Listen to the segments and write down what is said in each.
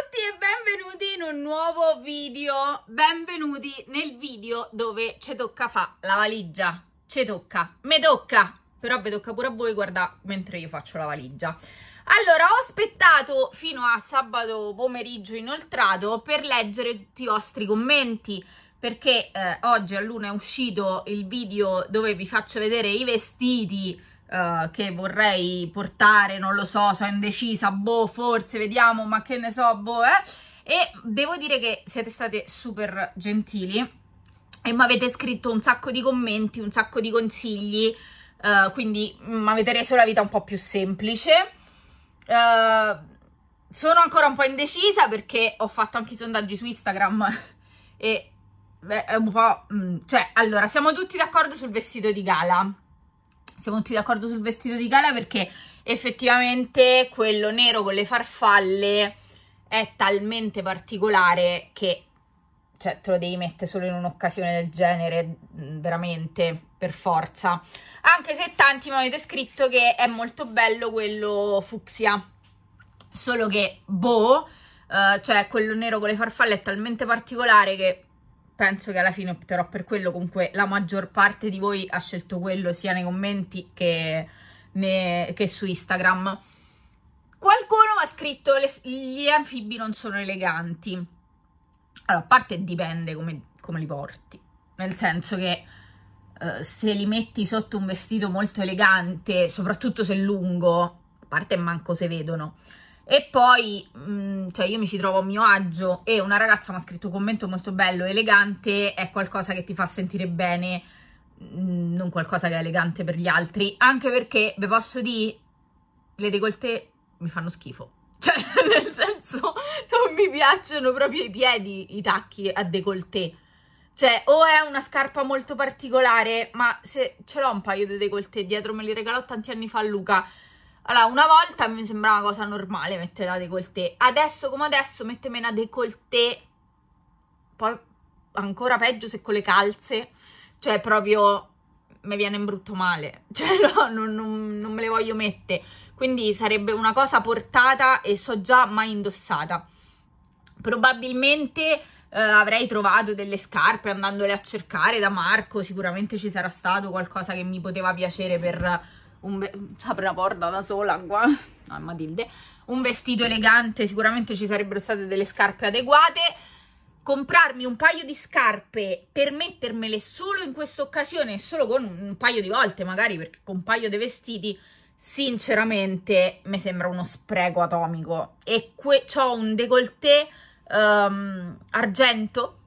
tutti e benvenuti in un nuovo video. Benvenuti nel video dove ci tocca fa la valigia. Ci tocca, me tocca, però vi tocca pure a voi guardare mentre io faccio la valigia. Allora, ho aspettato fino a sabato pomeriggio inoltrato per leggere tutti i vostri commenti perché eh, oggi a luna è uscito il video dove vi faccio vedere i vestiti uh, che vorrei portare, non lo so, sono indecisa, boh, forse, vediamo, ma che ne so, boh, eh. E devo dire che siete state super gentili e mi avete scritto un sacco di commenti, un sacco di consigli, uh, quindi mi avete reso la vita un po' più semplice. Uh, sono ancora un po' indecisa perché ho fatto anche i sondaggi su Instagram e beh, è un po'... Mm, cioè, allora, siamo tutti d'accordo sul vestito di gala siamo tutti d'accordo sul vestito di gala perché effettivamente quello nero con le farfalle è talmente particolare che cioè, te lo devi mettere solo in un'occasione del genere, mm, veramente, per forza. Anche se tanti mi avete scritto che è molto bello quello fucsia, solo che boh, eh, cioè quello nero con le farfalle è talmente particolare che penso che alla fine opterò per quello, comunque la maggior parte di voi ha scelto quello sia nei commenti che, ne, che su Instagram. Qualcuno ha scritto le, gli anfibi non sono eleganti. Allora, a parte dipende come, come li porti, nel senso che eh, se li metti sotto un vestito molto elegante, soprattutto se è lungo, a parte manco se vedono, e poi, mh, mm, cioè io mi ci trovo a mio agio e una ragazza mi ha scritto un commento molto bello, elegante, è qualcosa che ti fa sentire bene, mh, mm, non qualcosa che è elegante per gli altri, anche perché, ve posso dire, le decolte mi fanno schifo. Cioè, nel senso, non mi piacciono proprio i piedi, i tacchi a decolté. Cioè, o è una scarpa molto particolare, ma se ce l'ho un paio di decolté dietro, me li regalò tanti anni fa Luca, allora, una volta mi sembrava una cosa normale mettere la décolleté. Adesso come adesso mettermi una décolleté, poi ancora peggio se con le calze, cioè proprio mi viene in brutto male, cioè no, non, non, non me le voglio mettere. Quindi sarebbe una cosa portata e so già mai indossata. Probabilmente... Uh, avrei trovato delle scarpe andandole a cercare da Marco, sicuramente ci sarà stato qualcosa che mi poteva piacere per un apre la porta da sola qua, no, Matilde, un vestito elegante, sicuramente ci sarebbero state delle scarpe adeguate, comprarmi un paio di scarpe per mettermele solo in questa occasione, solo con un paio di volte magari, perché con un paio di vestiti, sinceramente mi sembra uno spreco atomico. E ho un décolleté um, argento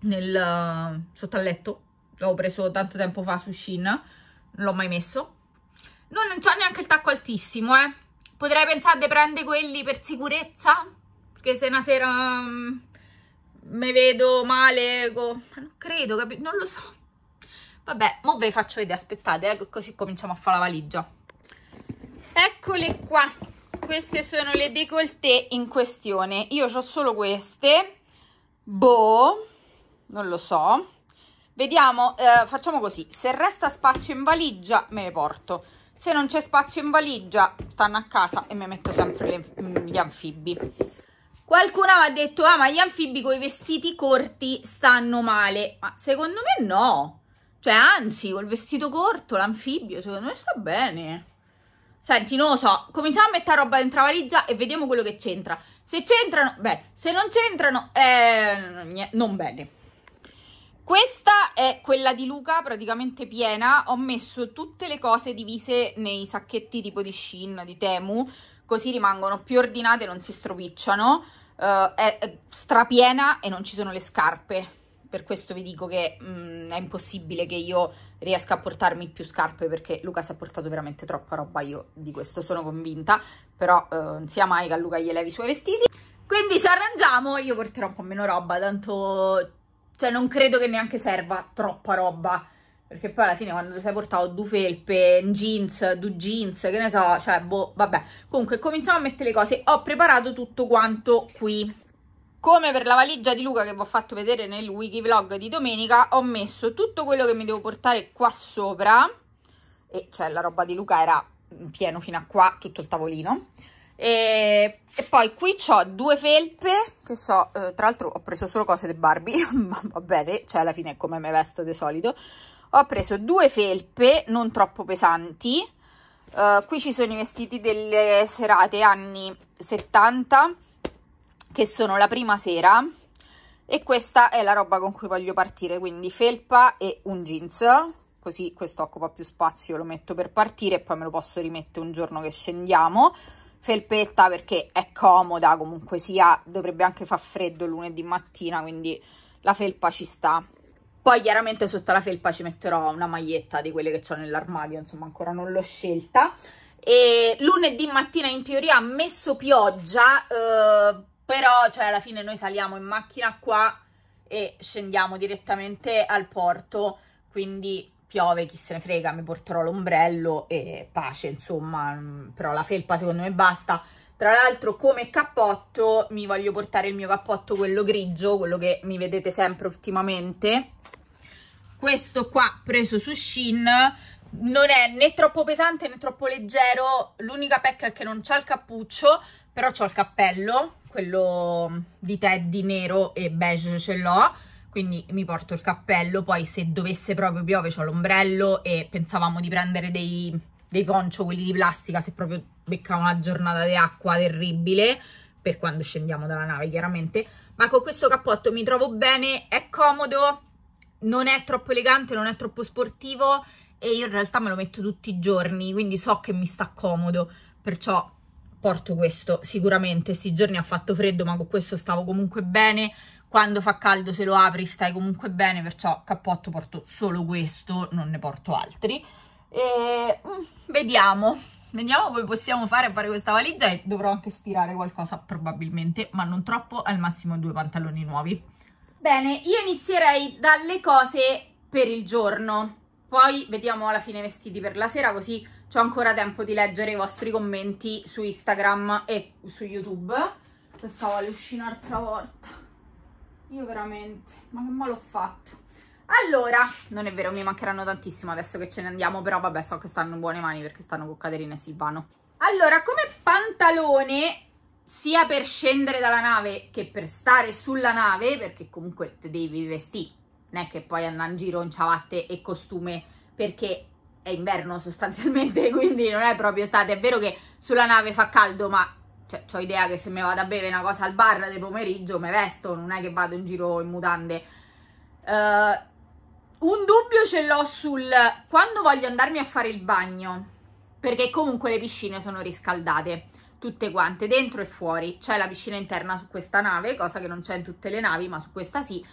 nel, uh, sotto al letto, l'ho preso tanto tempo fa su Shin, non l'ho mai messo non, non neanche il tacco altissimo, eh. Potrei pensare di prendere quelli per sicurezza, perché se una sera um, mi vedo male, co... non credo, capito? non lo so. Vabbè, mo ve faccio vedere, aspettate, eh, così cominciamo a fare la valigia. Eccole qua, queste sono le décolleté in questione. Io ho solo queste, boh, non lo so. Vediamo, eh, facciamo così, se resta spazio in valigia me le porto se non c'è spazio in valigia, stanno a casa e mi metto sempre le, mm, gli anfibi. Qualcuno mi ha detto, ah ma gli anfibi con i vestiti corti stanno male. Ma secondo me no. Cioè anzi, col vestito corto, l'anfibio, secondo me sta bene. Senti, non lo so, cominciamo a mettere roba dentro la valigia e vediamo quello che c'entra. Se c'entrano, beh, se non c'entrano, eh, non bene. Questa è quella di Luca, praticamente piena. Ho messo tutte le cose divise nei sacchetti tipo di Shin, di Temu, così rimangono più ordinate e non si stropicciano. Uh, è, eh, strapiena e non ci sono le scarpe. Per questo vi dico che mh, mm, è impossibile che io riesca a portarmi più scarpe perché Luca si è portato veramente troppa roba, io di questo sono convinta, però uh, non sia mai che a Luca gli levi i suoi vestiti. Quindi ci arrangiamo, io porterò un po' meno roba, tanto cioè non credo che neanche serva troppa roba perché poi alla fine quando ti sei portato due felpe, jeans, due jeans, che ne so, cioè boh, vabbè. Comunque cominciamo a mettere le cose, ho preparato tutto quanto qui. Come per la valigia di Luca che vi ho fatto vedere nel wiki vlog di domenica, ho messo tutto quello che mi devo portare qua sopra, e cioè la roba di Luca era pieno fino a qua, tutto il tavolino. E, e poi qui ho due felpe che so, eh, tra l'altro ho preso solo cose di Barbie, ma va bene, cioè alla fine è come me vesto di solito. Ho preso due felpe non troppo pesanti, Uh, qui ci sono i vestiti delle serate anni 70, che sono la prima sera, e questa è la roba con cui voglio partire, quindi felpa e un jeans, così questo occupa più spazio, lo metto per partire e poi me lo posso rimettere un giorno che scendiamo felpetta perché è comoda, comunque sia, dovrebbe anche far freddo lunedì mattina, quindi la felpa ci sta. Poi chiaramente sotto la felpa ci metterò una maglietta di quelle che ho nell'armadio, insomma ancora non l'ho scelta. E lunedì mattina in teoria ha messo pioggia, eh, però cioè alla fine noi saliamo in macchina qua e scendiamo direttamente al porto, quindi piove, chi se ne frega, mi porterò l'ombrello e pace, insomma, mm, però la felpa secondo me basta. Tra l'altro come cappotto mi voglio portare il mio cappotto, quello grigio, quello che mi vedete sempre ultimamente. Questo qua preso su Shein non è né troppo pesante né troppo leggero, l'unica pecca è che non c'ha il cappuccio, però c'ho il cappello, quello di Teddy nero e beige ce l'ho quindi mi porto il cappello, poi se dovesse proprio piove ho l'ombrello e pensavamo di prendere dei, dei poncio, quelli di plastica, se proprio becca una giornata di acqua terribile, per quando scendiamo dalla nave chiaramente, ma con questo cappotto mi trovo bene, è comodo, non è troppo elegante, non è troppo sportivo e io in realtà me lo metto tutti i giorni, quindi so che mi sta comodo, perciò porto questo sicuramente, sti giorni ha fatto freddo ma con questo stavo comunque bene, quando fa caldo se lo apri stai comunque bene, perciò cappotto porto solo questo, non ne porto altri. E mm, vediamo, vediamo come possiamo fare a fare questa valigia e dovrò anche stirare qualcosa probabilmente, ma non troppo, al massimo due pantaloni nuovi. Bene, io inizierei dalle cose per il giorno, poi vediamo alla fine vestiti per la sera così ho ancora tempo di leggere i vostri commenti su Instagram e su YouTube. Questa vale uscire un'altra volta. Io veramente, ma che male ho fatto. Allora, non è vero, mi mancheranno tantissimo adesso che ce ne andiamo, però vabbè, so che stanno in buone mani perché stanno con Caterina e Silvano. Allora, come pantalone, sia per scendere dalla nave che per stare sulla nave, perché comunque te devi vestire, non è che poi andare in giro in ciabatte e costume, perché è inverno sostanzialmente, quindi non è proprio estate. È vero che sulla nave fa caldo, ma cioè, ho idea che se mi vado a bere una cosa al bar del pomeriggio mi vesto, non è che vado in giro in mutande. Uh, un dubbio ce l'ho sul quando voglio andarmi a fare il bagno, perché comunque le piscine sono riscaldate, tutte quante, dentro e fuori. C'è la piscina interna su questa nave, cosa che non c'è in tutte le navi, ma su questa sì.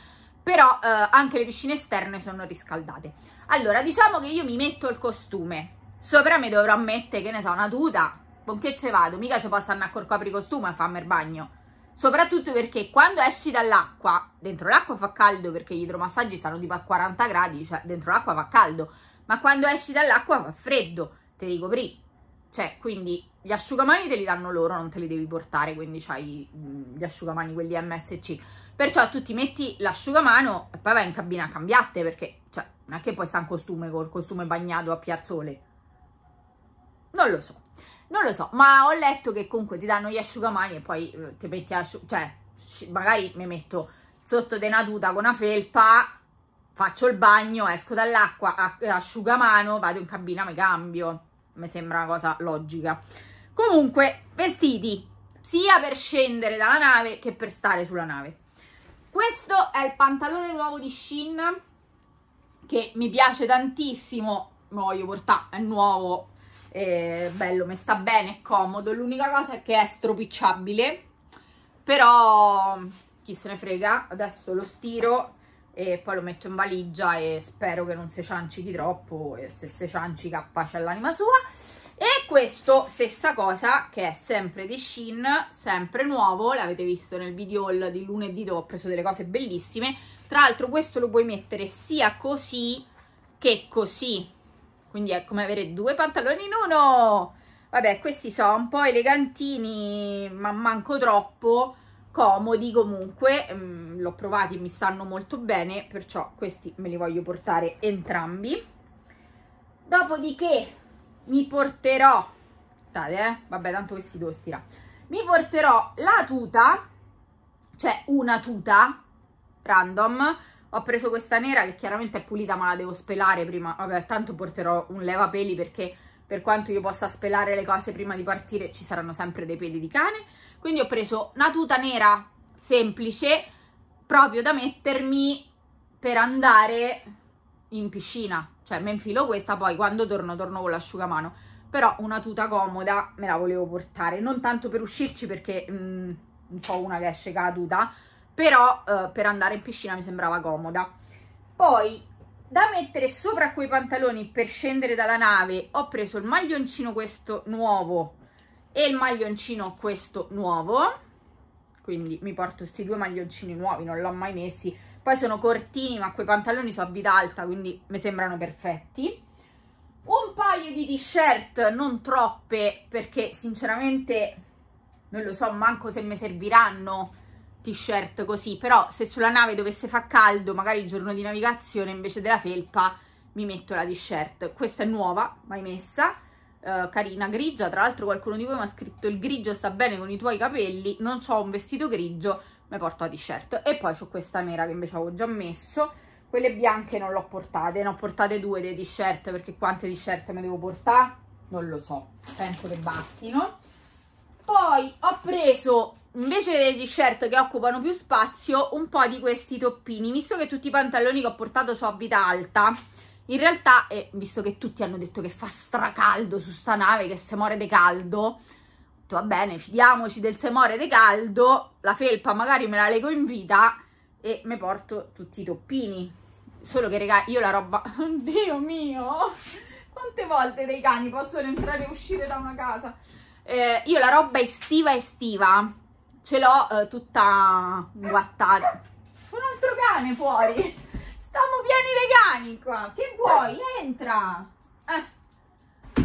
Però uh, anche le piscine esterne sono riscaldate. Allora, diciamo che io mi metto il costume. Sopra mi dovrò mettere, che ne so, una tuta, con che ce vado? Mica ci posso andare col copricostume a farmi il bagno. Soprattutto perché quando esci dall'acqua, dentro l'acqua fa caldo perché gli idromassaggi stanno tipo a 40 gradi, cioè dentro l'acqua fa caldo, ma quando esci dall'acqua fa freddo, te li copri. Cioè, quindi gli asciugamani te li danno loro, non te li devi portare, quindi c'hai gli asciugamani, quelli MSC. Perciò tu ti metti l'asciugamano e poi vai in cabina a cambiate perché, cioè, non è che poi sta in costume col costume bagnato a piazzole. Non lo so non lo so, ma ho letto che comunque ti danno gli asciugamani e poi eh, ti metti a... cioè, magari mi metto sotto de una tuta con una felpa, faccio il bagno, esco dall'acqua, eh, asciugamano, vado in cabina, mi cambio. Mi sembra una cosa logica. Comunque, vestiti, sia per scendere dalla nave che per stare sulla nave. Questo è il pantalone nuovo di Shin, che mi piace tantissimo, me lo voglio portare, è nuovo, eh, bello, mi sta bene, è comodo, l'unica cosa è che è stropicciabile, però chi se ne frega, adesso lo stiro e poi lo metto in valigia e spero che non si ciancichi troppo e se si ciancica pace all'anima sua e questo stessa cosa che è sempre di Shein, sempre nuovo l'avete visto nel video di lunedì dove ho preso delle cose bellissime tra l'altro questo lo puoi mettere sia così che così quindi è come avere due pantaloni in uno vabbè questi sono un po' elegantini ma manco troppo comodi comunque mm, l'ho provati e mi stanno molto bene perciò questi me li voglio portare entrambi dopodiché mi porterò state eh vabbè tanto questi devo stirare mi porterò la tuta cioè una tuta random ho preso questa nera che chiaramente è pulita ma la devo spelare prima. Vabbè, tanto porterò un levapeli perché per quanto io possa spelare le cose prima di partire ci saranno sempre dei peli di cane. Quindi ho preso una tuta nera semplice proprio da mettermi per andare in piscina. Cioè mi infilo questa poi quando torno torno con l'asciugamano. Però una tuta comoda me la volevo portare, non tanto per uscirci perché mh, mm, un po' una che esce caduta, però eh, per andare in piscina mi sembrava comoda. Poi da mettere sopra quei pantaloni per scendere dalla nave ho preso il maglioncino questo nuovo e il maglioncino questo nuovo, quindi mi porto questi due maglioncini nuovi, non l'ho mai messi, poi sono cortini ma quei pantaloni sono a vita alta quindi mi sembrano perfetti un paio di t-shirt non troppe perché sinceramente non lo so manco se mi serviranno t-shirt così, però se sulla nave dovesse far caldo, magari il giorno di navigazione, invece della felpa mi metto la t-shirt. Questa è nuova, mai messa, eh, carina, grigia. Tra l'altro qualcuno di voi mi ha scritto il grigio sta bene con i tuoi capelli, non ho un vestito grigio, mi porto la t-shirt. E poi ho questa nera che invece avevo già messo. Quelle bianche non l'ho portate, ne ho portate due dei t-shirt, perché quante t-shirt me devo portare? Non lo so, penso che bastino. Poi ho preso invece dei t-shirt che occupano più spazio, un po' di questi toppini. Visto che tutti i pantaloni che ho portato sono a vita alta, in realtà, eh, visto che tutti hanno detto che fa stracaldo su sta nave, che se muore di caldo, va bene, fidiamoci del se muore di caldo, la felpa magari me la leggo in vita e mi porto tutti i toppini. Solo che, regà, io la roba... Dio mio! Quante volte dei cani possono entrare e uscire da una casa? Eh, io la roba estiva estiva ce l'ho eh, tutta guattata. Un altro cane fuori. Stiamo pieni dei cani qua. Che vuoi? Entra. Eh.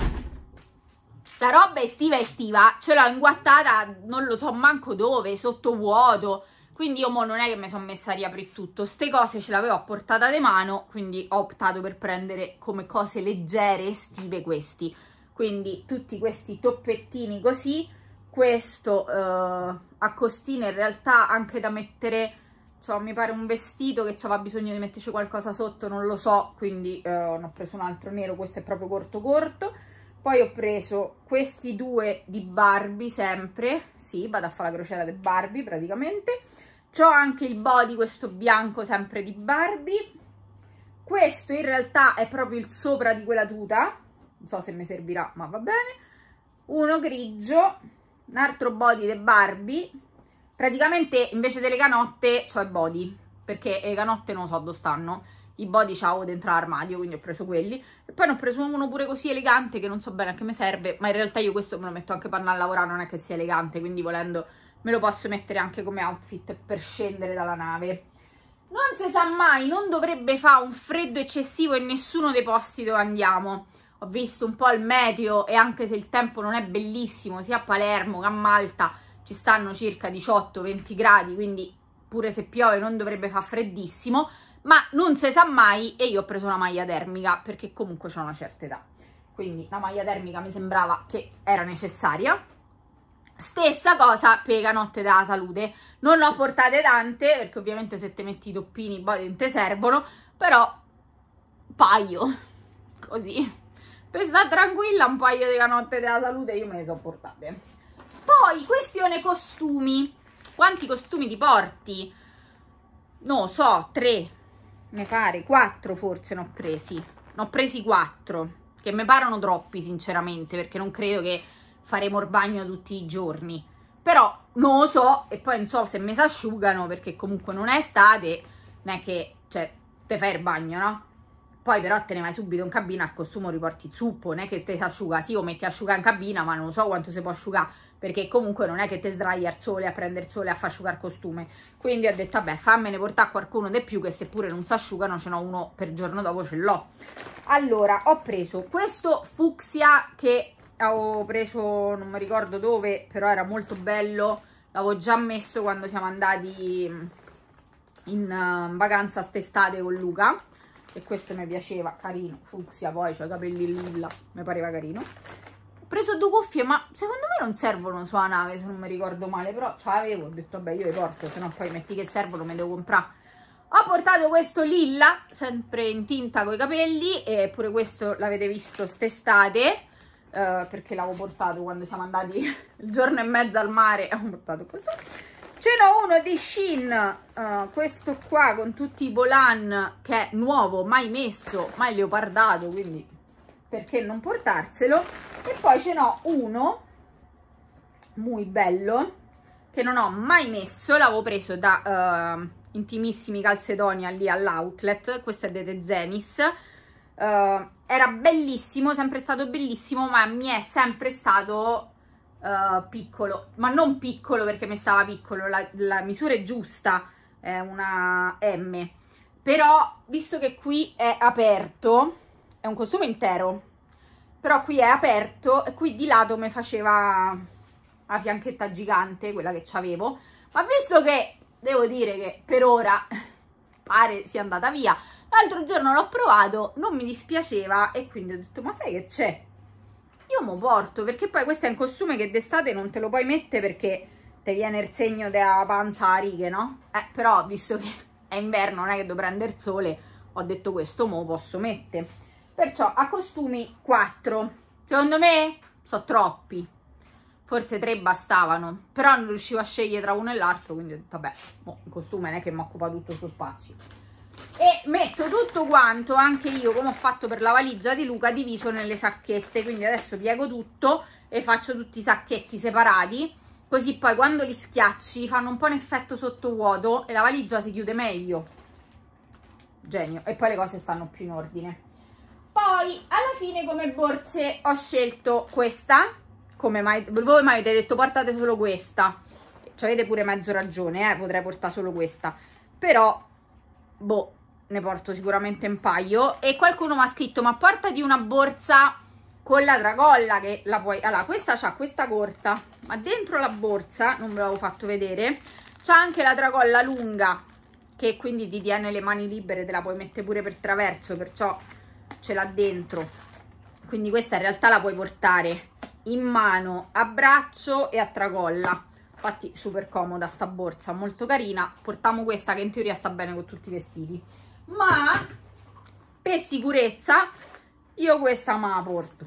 La roba estiva estiva ce l'ho inguattata, non lo so manco dove, sotto vuoto. Quindi io mo non è che mi sono messa a riaprire tutto. Ste cose ce l'avevo a portata di mano, quindi ho optato per prendere come cose leggere estive questi. Quindi tutti questi toppettini così questo eh, a costine in realtà anche da mettere cioè mi pare un vestito che aveva bisogno di metterci qualcosa sotto non lo so quindi eh, ho preso un altro nero questo è proprio corto corto poi ho preso questi due di Barbie sempre sì vado a fare la crociera di Barbie praticamente ho anche il body questo bianco sempre di Barbie questo in realtà è proprio il sopra di quella tuta non so se mi servirà ma va bene uno grigio un altro body di Barbie praticamente invece delle canotte ho i body perché eh, le canotte non so dove stanno i body ciao dentro l'armadio quindi ho preso quelli e poi ne ho preso uno pure così elegante che non so bene a che mi serve ma in realtà io questo me lo metto anche per a lavorare non è che sia elegante quindi volendo me lo posso mettere anche come outfit per scendere dalla nave non si sa mai non dovrebbe fare un freddo eccessivo in nessuno dei posti dove andiamo ho visto un po' il meteo e anche se il tempo non è bellissimo sia a Palermo che a Malta ci stanno circa 18-20 gradi quindi pure se piove non dovrebbe far freddissimo ma non si sa mai e io ho preso una maglia termica perché comunque ho una certa età quindi la maglia termica mi sembrava che era necessaria stessa cosa per canotte della salute non ho portate tante perché ovviamente se te metti i toppini poi non te servono però paio così per stare tranquilla un paio di canotte della salute io me le so portate poi questione costumi quanti costumi ti porti? non so, tre mi pare, quattro forse ne ho presi ne ho presi quattro che mi parano troppi sinceramente perché non credo che faremo il bagno tutti i giorni però non lo so e poi non so se mi s'asciugano perché comunque non è estate non è che, cioè, te fai il bagno, no? poi però te ne vai subito in cabina, al costume riporti zuppo, non è che te si asciuga, sì o metti asciuga in cabina ma non so quanto si può asciugare, perché comunque non è che te sdrai al sole a prendere sole a far asciugare il costume, quindi ho detto vabbè fammene portare qualcuno di più che seppure non si asciugano ce n'ho uno per giorno dopo ce l'ho. Allora ho preso questo fucsia che ho preso non mi ricordo dove, però era molto bello, l'avevo già messo quando siamo andati in eh, vacanza st'estate con Luca e questo mi piaceva, carino, fucsia poi, cioè capelli lilla, mi pareva carino. Ho preso due cuffie, ma secondo me non servono sulla nave, se non mi ricordo male, però ce l'avevo, ho detto vabbè io le porto, se no poi metti che servono me devo comprare. Ho portato questo lilla, sempre in tinta con i capelli, e pure questo l'avete visto st'estate, eh, perché l'avevo portato quando siamo andati il giorno e mezzo al mare, ho portato questo ce n'ho uno di Shin uh, questo qua con tutti i volan che è nuovo mai messo mai leopardato quindi perché non portarselo e poi ce n'ho uno muy bello che non ho mai messo l'avevo preso da uh, intimissimi calzedonia lì all'outlet questo è The Zenis uh, era bellissimo sempre stato bellissimo ma mi è sempre stato uh, piccolo, ma non piccolo perché mi stava piccolo, la, la misura è giusta, è una M. Però, visto che qui è aperto, è un costume intero, però qui è aperto e qui di lato mi faceva la fianchetta gigante, quella che avevo. Ma visto che, devo dire che per ora pare sia andata via, l'altro giorno l'ho provato, non mi dispiaceva e quindi ho detto ma sai che c'è? Io mo porto, perché poi questo è un costume che d'estate non te lo puoi mettere perché ti viene il segno della panza a righe, no? Eh, però visto che è inverno, non è che devo prendere il sole, ho detto questo mo posso mettere. Perciò a costumi 4. Secondo me sono troppi. Forse tre bastavano, però non riuscivo a scegliere tra uno e l'altro, quindi vabbè, mo, il costume non è che mi occupa tutto il suo spazio e metto tutto quanto anche io come ho fatto per la valigia di Luca diviso nelle sacchette quindi adesso piego tutto e faccio tutti i sacchetti separati così poi quando li schiacci fanno un po' un effetto sottovuoto e la valigia si chiude meglio genio e poi le cose stanno più in ordine poi alla fine come borse ho scelto questa come mai voi mi avete detto portate solo questa ci avete pure mezzo ragione eh? potrei portare solo questa però boh, ne porto sicuramente un paio. E qualcuno mi ha scritto, ma portati una borsa con la dragolla che la puoi... Allora, questa c'ha questa corta, ma dentro la borsa, non ve l'avevo fatto vedere, c'ha anche la dragolla lunga, che quindi ti tiene le mani libere, te la puoi mettere pure per traverso, perciò ce l'ha dentro. Quindi questa in realtà la puoi portare in mano, a braccio e a tracolla infatti super comoda sta borsa, molto carina, portiamo questa che in teoria sta bene con tutti i vestiti, ma per sicurezza io questa me la porto,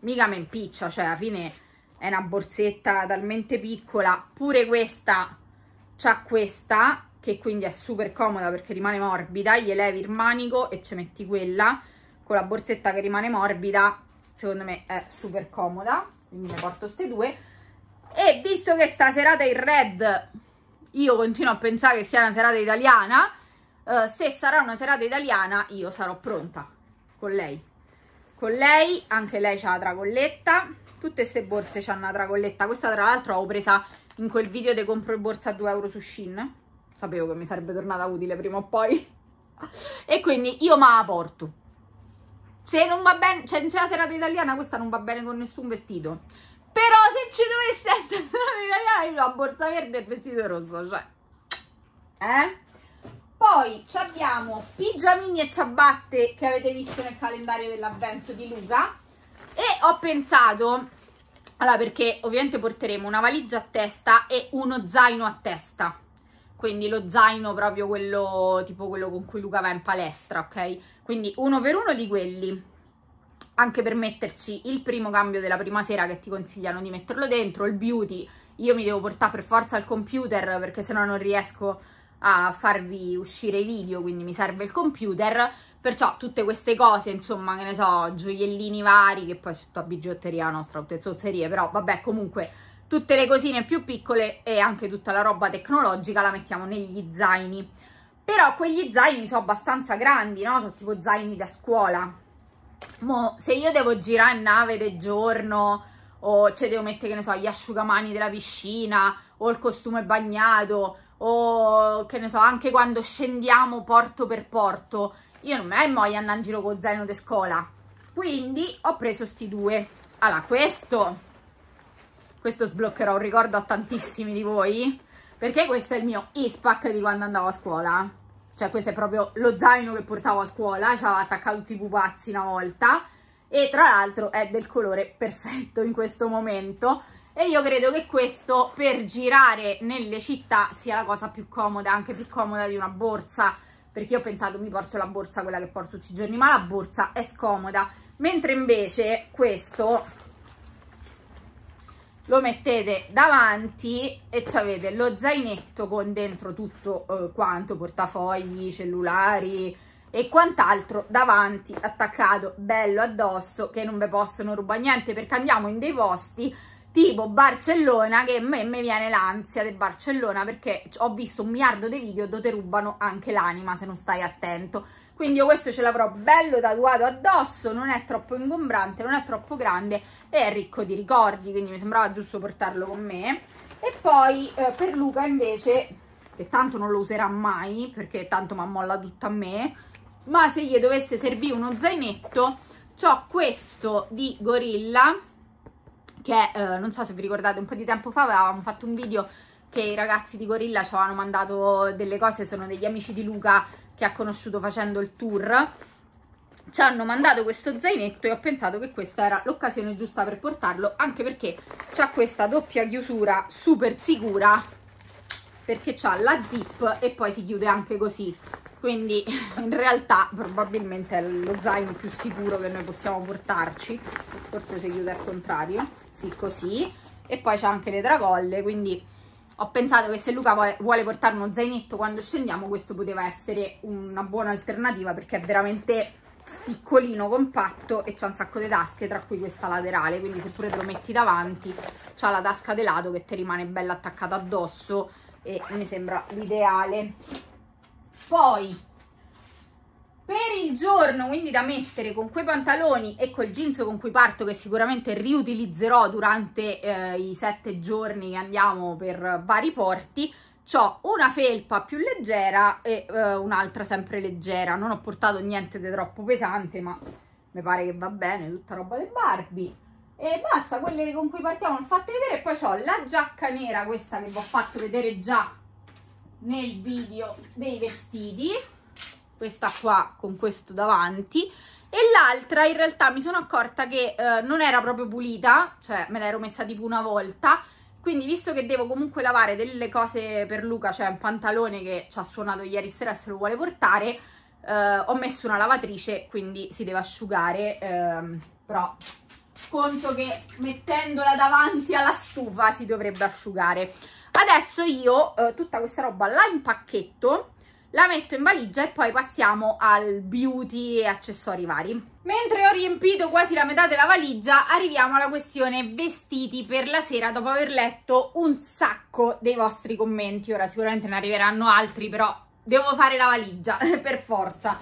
mica mi impiccia, cioè alla fine è una borsetta talmente piccola, pure questa c'ha questa, che quindi è super comoda perché rimane morbida, gli levi il manico e ci metti quella, con la borsetta che rimane morbida, secondo me è super comoda, quindi ne porto queste due, e visto che sta serata in red, io continuo a pensare che sia una serata italiana, eh, se sarà una serata italiana io sarò pronta con lei. Con lei, anche lei c'ha la tracolletta, tutte queste borse hanno la tracolletta. Questa tra l'altro l'ho presa in quel video dei compro borsa a 2 euro su Shin. Sapevo che mi sarebbe tornata utile prima o poi. e quindi io me la porto. Se non va bene, cioè c'è la serata italiana, questa non va bene con nessun vestito. Però se ci dovesse essere una io la borsa verde e vestito rosso, cioè... Eh? Poi ci abbiamo pigiamini e ciabatte che avete visto nel calendario dell'avvento di Luca. E ho pensato... Allora, perché ovviamente porteremo una valigia a testa e uno zaino a testa. Quindi lo zaino proprio quello, tipo quello con cui Luca va in palestra, ok? Quindi uno per uno di quelli anche per metterci il primo cambio della prima sera che ti consigliano di metterlo dentro, il beauty, io mi devo portare per forza al computer perché sennò non riesco a farvi uscire i video, quindi mi serve il computer, perciò tutte queste cose, insomma, che ne so, gioiellini vari, che poi è tutta bigiotteria nostra, tutte zozzerie, però vabbè, comunque tutte le cosine più piccole e anche tutta la roba tecnologica la mettiamo negli zaini. Però quegli zaini sono abbastanza grandi, no? Sono tipo zaini da scuola, Mo, se io devo girare in nave del giorno o cioè devo mettere, che ne so, gli asciugamani della piscina o il costume bagnato o che ne so, anche quando scendiamo porto per porto, io non me mai andare in giro con zaino di scuola. Quindi ho preso sti due. Allora, questo, questo sbloccherò un ricordo a tantissimi di voi, perché questo è il mio ispac di quando andavo a scuola cioè questo è proprio lo zaino che portavo a scuola, ci aveva attaccato tutti i pupazzi una volta e tra l'altro è del colore perfetto in questo momento e io credo che questo per girare nelle città sia la cosa più comoda, anche più comoda di una borsa perché io ho pensato mi porto la borsa quella che porto tutti i giorni ma la borsa è scomoda mentre invece questo lo mettete davanti e avete lo zainetto con dentro tutto eh, quanto, portafogli, cellulari e quant'altro davanti attaccato bello addosso che non vi possono rubare niente perché andiamo in dei posti tipo Barcellona che a me, me viene l'ansia di Barcellona perché ho visto un miliardo di video dove rubano anche l'anima se non stai attento quindi io questo ce l'avrò bello tatuato addosso non è troppo ingombrante non è troppo grande e è ricco di ricordi quindi mi sembrava giusto portarlo con me e poi eh, per Luca invece che tanto non lo userà mai perché tanto mi ammolla tutto a me ma se gli dovesse servire uno zainetto ho questo di Gorilla che eh, non so se vi ricordate un po' di tempo fa avevamo fatto un video che i ragazzi di Gorilla ci avevano mandato delle cose sono degli amici di Luca che ha conosciuto facendo il tour ci hanno mandato questo zainetto e ho pensato che questa era l'occasione giusta per portarlo anche perché c'ha questa doppia chiusura super sicura perché c'ha la zip e poi si chiude anche così quindi in realtà probabilmente è lo zaino più sicuro che noi possiamo portarci forse si chiude al contrario sì così e poi c'è anche le tracolle quindi ho pensato che se Luca vuole portare uno zainetto quando scendiamo questo poteva essere una buona alternativa perché è veramente piccolino, compatto e c'ha un sacco di tasche tra cui questa laterale quindi seppure te lo metti davanti c'ha la tasca di lato che ti rimane bella attaccata addosso e mi sembra l'ideale poi per il giorno, quindi da mettere con quei pantaloni e col jeans con cui parto che sicuramente riutilizzerò durante eh, i sette giorni che andiamo per vari porti, ho una felpa più leggera e eh, un'altra sempre leggera. Non ho portato niente di troppo pesante, ma mi pare che va bene, tutta roba del Barbie. E basta, quelle con cui partiamo non fatte vedere. E poi ho la giacca nera, questa che vi ho fatto vedere già nel video dei vestiti questa qua con questo davanti e l'altra in realtà mi sono accorta che eh, non era proprio pulita, cioè me l'ero messa tipo una volta, quindi visto che devo comunque lavare delle cose per Luca, cioè un pantalone che ci ha suonato ieri sera se lo vuole portare, eh, ho messo una lavatrice, quindi si deve asciugare, ehm, però conto che mettendola davanti alla stufa si dovrebbe asciugare. Adesso io eh, tutta questa roba la impacchetto la metto in valigia e poi passiamo al beauty e accessori vari. Mentre ho riempito quasi la metà della valigia, arriviamo alla questione vestiti per la sera dopo aver letto un sacco dei vostri commenti. Ora sicuramente ne arriveranno altri, però devo fare la valigia per forza.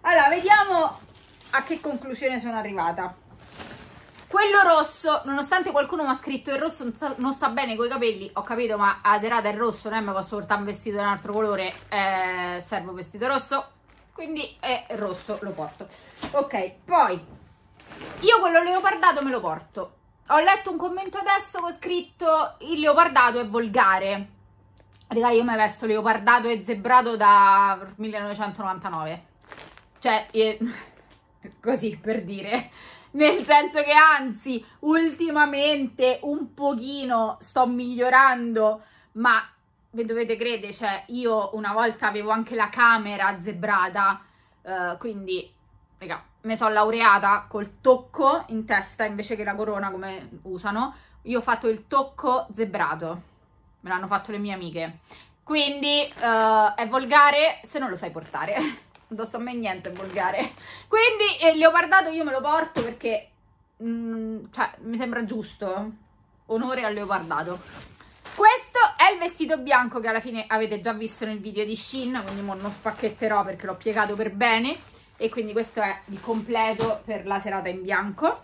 Allora, vediamo a che conclusione sono arrivata. Quello rosso, nonostante qualcuno mi ha scritto il rosso non sta, non sta bene coi capelli, ho capito, ma a serata è rosso non è mi posso portare un vestito di un altro colore, eh, serve un vestito rosso, quindi è rosso, lo porto. Ok, poi, io quello leopardato me lo porto. Ho letto un commento adesso che ho scritto il leopardato è volgare. Raga, io mi vesto leopardato e zebrato da 1999. Cioè, io... così per dire nel senso che anzi ultimamente un pochino sto migliorando, ma vi dovete credere, cioè io una volta avevo anche la camera zebrata, eh, quindi raga, mi sono laureata col tocco in testa invece che la corona come usano, io ho fatto il tocco zebrato, me l'hanno fatto le mie amiche, quindi eh, è volgare se non lo sai portare. addosso so mai niente volgare. Quindi eh, leopardato io me lo porto perché mh, mm, cioè, mi sembra giusto. Onore al leopardato. Questo è il vestito bianco che alla fine avete già visto nel video di Shin, quindi non spacchetterò perché l'ho piegato per bene. E quindi questo è il completo per la serata in bianco.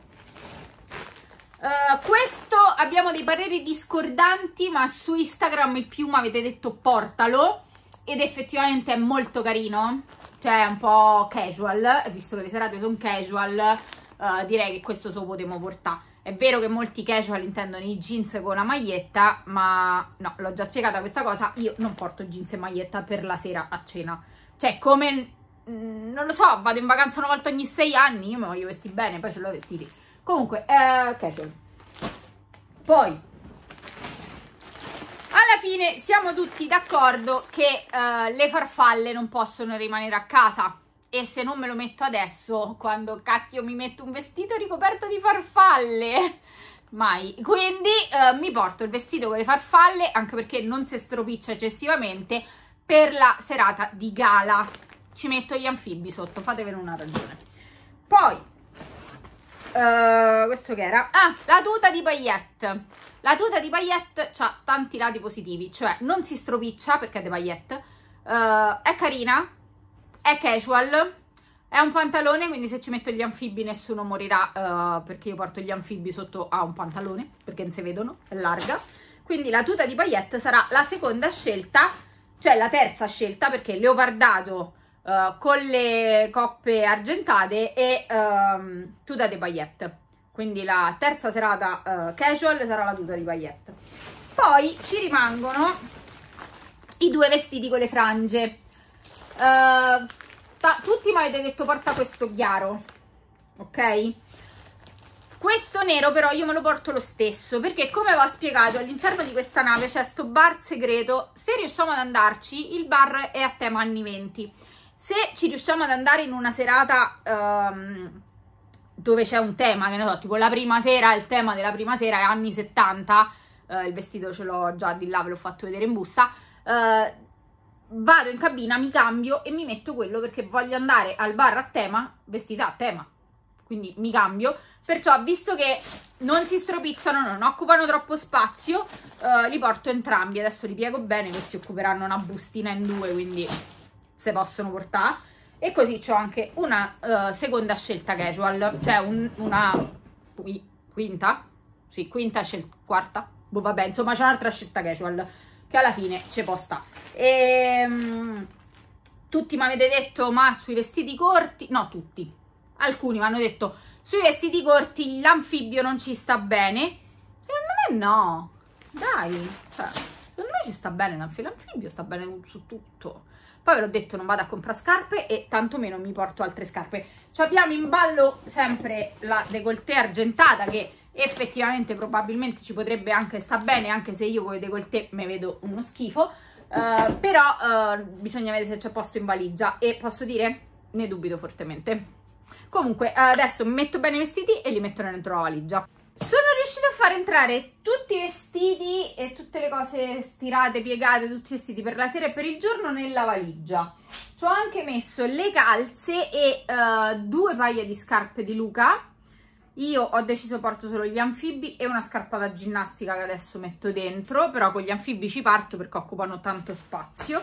Uh, questo abbiamo dei pareri discordanti, ma su Instagram il piuma avete detto portalo ed effettivamente è molto carino cioè un po' casual, visto che le serate sono casual, uh, direi che questo se potremmo portare. È vero che molti casual intendono i jeans con la maglietta, ma no, l'ho già spiegata questa cosa, io non porto jeans e maglietta per la sera a cena. Cioè, come, non lo so, vado in vacanza una volta ogni sei anni, io mi voglio vestire bene, poi ce l'ho vestiti. Comunque, eh, casual. Poi, fine siamo tutti d'accordo che uh, le farfalle non possono rimanere a casa e se non me lo metto adesso, quando cacchio mi metto un vestito ricoperto di farfalle? Mai. Quindi uh, mi porto il vestito con le farfalle, anche perché non si stropiccia eccessivamente, per la serata di gala. Ci metto gli anfibi sotto, fatevene una ragione. Poi, eh, questo che era? Ah, la tuta di paillette. La tuta di paillette ha tanti lati positivi, cioè non si stropiccia perché è di paillette, uh, è carina, è casual, è un pantalone, quindi se ci metto gli anfibi nessuno morirà uh, perché io porto gli anfibi sotto a un pantalone, perché non si vedono, è larga. Quindi la tuta di paillette sarà la seconda scelta, cioè la terza scelta perché leopardato uh, con le coppe argentate e um, tuta di paillette. Quindi la terza serata uh, casual sarà la tuta di paillette. Poi ci rimangono i due vestiti con le frange. Uh, tutti mi avete detto porta questo chiaro, ok? Questo nero però io me lo porto lo stesso perché come vi ho spiegato all'interno di questa nave c'è questo bar segreto, se riusciamo ad andarci il bar è a tema anni 20 se ci riusciamo ad andare in una serata um, dove c'è un tema, che ne so, tipo la prima sera, il tema della prima sera è anni 70, uh, eh, il vestito ce l'ho già di là, ve l'ho fatto vedere in busta, uh, vado in cabina, mi cambio e mi metto quello perché voglio andare al bar a tema, vestita a tema, quindi mi cambio, perciò visto che non si stropicciano, non occupano troppo spazio, uh, li porto entrambi, adesso li piego bene che si occuperanno una bustina in due, quindi se possono portare e così ho anche una uh, seconda scelta casual cioè un, una qui, quinta sì quinta scelta quarta boh, vabbè insomma c'è un'altra scelta casual che alla fine c'è posta. stare ehm tutti mi avete detto ma sui vestiti corti no tutti alcuni mi hanno detto sui vestiti corti l'anfibio non ci sta bene secondo me no dai cioè secondo me ci sta bene l'anfibio sta bene su tutto poi ve l'ho detto non vado a comprare scarpe e tantomeno mi porto altre scarpe ci abbiamo in ballo sempre la décolleté argentata che effettivamente probabilmente ci potrebbe anche sta bene anche se io con le décolleté me vedo uno schifo uh, però uh, bisogna vedere se c'è posto in valigia e posso dire ne dubito fortemente comunque eh, adesso metto bene i vestiti e li metto dentro la valigia sono riuscita a far entrare tutti i vestiti e tutte le cose stirate, piegate, tutti i vestiti per la sera e per il giorno nella valigia. Ci ho anche messo le calze e uh, due paia di scarpe di Luca. Io ho deciso porto solo gli anfibi e una scarpa da ginnastica che adesso metto dentro, però con gli anfibi ci parto perché occupano tanto spazio.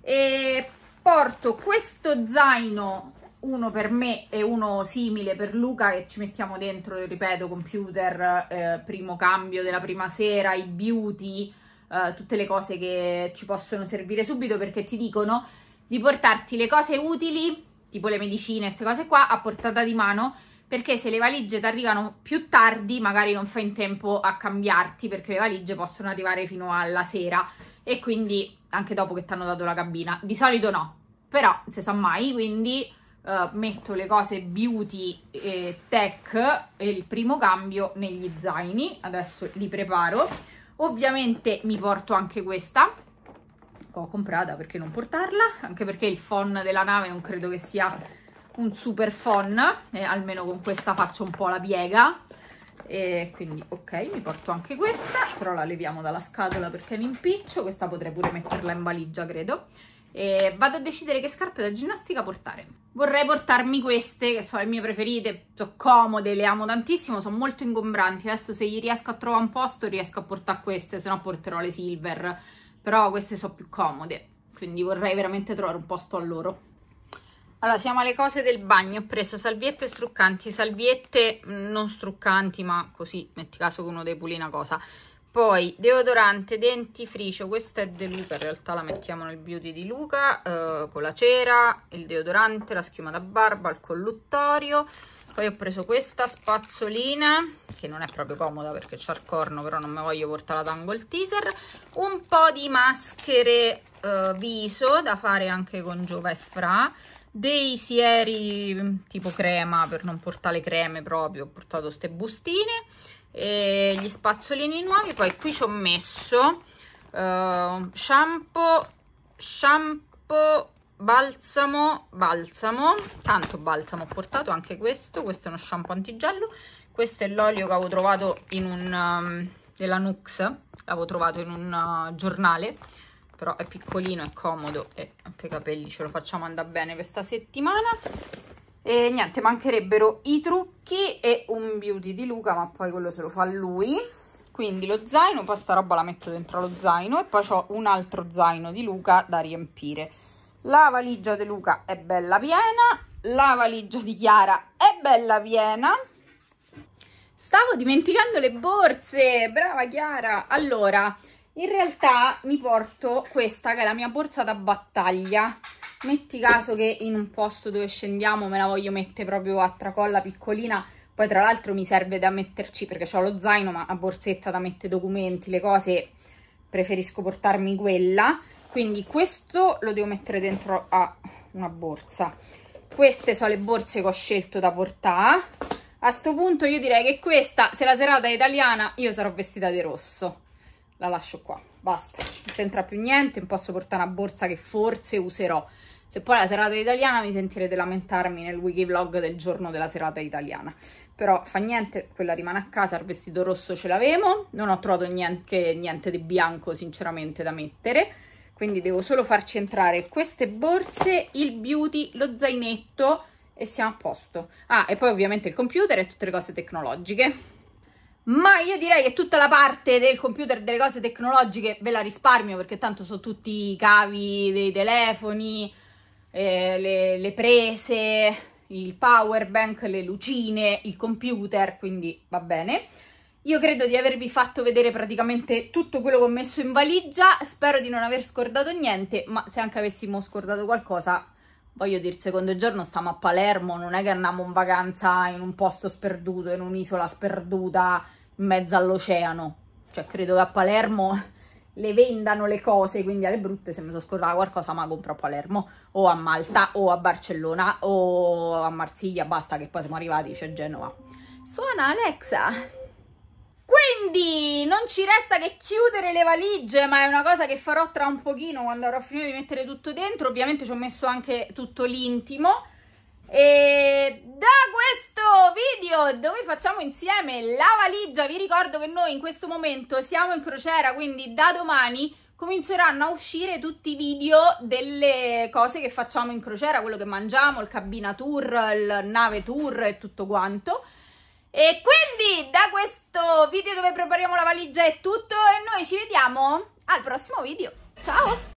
E porto questo zaino uno per me e uno simile per Luca che ci mettiamo dentro, ripeto, computer, eh, primo cambio della prima sera, i beauty, eh, tutte le cose che ci possono servire subito perché ti dicono di portarti le cose utili, tipo le medicine, queste cose qua, a portata di mano perché se le valigie ti arrivano più tardi magari non fai in tempo a cambiarti perché le valigie possono arrivare fino alla sera e quindi anche dopo che ti hanno dato la cabina. Di solito no, però se sa mai, quindi eh, metto le cose beauty e tech e il primo cambio negli zaini. Adesso li preparo. Ovviamente mi porto anche questa ho comprata perché non portarla, anche perché il phon della nave non credo che sia un super phon, eh, almeno con questa faccio un po' la piega. E quindi ok mi porto anche questa però la leviamo dalla scatola perché mi impiccio questa potrei pure metterla in valigia credo e vado a decidere che scarpe da ginnastica portare. Vorrei portarmi queste, che sono le mie preferite, sono comode, le amo tantissimo, sono molto ingombranti. Adesso se riesco a trovare un posto riesco a portare queste, se no porterò le silver. Però queste sono più comode, quindi vorrei veramente trovare un posto a loro. Allora, siamo alle cose del bagno. Ho preso salviette struccanti, salviette mm, non struccanti, ma così, metti caso che uno dei puli una cosa poi deodorante dentifricio questa è De Luca in realtà la mettiamo nel beauty di Luca eh, con la cera il deodorante la schiuma da barba il colluttorio poi ho preso questa spazzolina che non è proprio comoda perché c'è il corno però non mi voglio portare d'angolo il teaser un po' di maschere eh, viso da fare anche con Giova e Fra dei sieri mm, tipo crema per non portare creme proprio ho portato queste bustine e gli spazzolini nuovi poi qui ci ho messo uh, shampoo shampoo balsamo balsamo tanto balsamo ho portato anche questo questo è uno shampoo antigiallo questo è l'olio che avevo trovato in un um, della Nux l'avevo trovato in un uh, giornale però è piccolino è comodo e anche i capelli ce lo facciamo andare bene questa settimana e niente, mancherebbero i trucchi e un beauty di Luca, ma poi quello se lo fa lui. Quindi lo zaino, poi sta roba la metto dentro lo zaino e poi ho un altro zaino di Luca da riempire. La valigia di Luca è bella piena, la valigia di Chiara è bella piena. Stavo dimenticando le borse, brava Chiara! Allora, in realtà mi porto questa che è la mia borsa da battaglia metti caso che in un posto dove scendiamo me la voglio mettere proprio a tracolla piccolina, poi tra l'altro mi serve da metterci, perché ho lo zaino, ma a borsetta da mettere documenti, le cose, preferisco portarmi quella. Quindi questo lo devo mettere dentro a una borsa. Queste sono le borse che ho scelto da portare. A questo punto io direi che questa, se la serata è italiana, io sarò vestita di rosso. La lascio qua, basta. Non c'entra più niente, posso portare una borsa che forse userò. Se poi la serata italiana mi sentirete lamentarmi nel wikivlog del giorno della serata italiana. Però fa niente, quella rimane a casa, il vestito rosso ce l'avevo, non ho trovato niente, niente di bianco sinceramente da mettere quindi devo solo farci entrare queste borse, il beauty, lo zainetto e siamo a posto. Ah, e poi ovviamente il computer e tutte le cose tecnologiche. Ma io direi che tutta la parte del computer delle cose tecnologiche ve la risparmio perché tanto sono tutti i cavi dei telefoni, eh, le, le prese, il power bank, le lucine, il computer, quindi va bene. Io credo di avervi fatto vedere praticamente tutto quello che ho messo in valigia, spero di non aver scordato niente, ma se anche avessimo scordato qualcosa, voglio dire, secondo giorno stiamo a Palermo, non è che andiamo in vacanza in un posto sperduto, in un'isola sperduta, in mezzo all'oceano. Cioè, credo che a Palermo le vendano le cose, quindi alle brutte se mi sono scordata qualcosa ma compro a Palermo o a Malta o a Barcellona o a Marsiglia, basta che poi siamo arrivati, c'è Genova. Suona Alexa! Quindi non ci resta che chiudere le valigie, ma è una cosa che farò tra un pochino quando avrò finito di mettere tutto dentro. Ovviamente ci ho messo anche tutto l'intimo. E da questo video dove facciamo insieme la valigia, vi ricordo che noi in questo momento siamo in crociera, quindi da domani cominceranno a uscire tutti i video delle cose che facciamo in crociera, quello che mangiamo, il cabina tour, il nave tour e tutto quanto. E quindi da questo video dove prepariamo la valigia è tutto e noi ci vediamo al prossimo video. Ciao!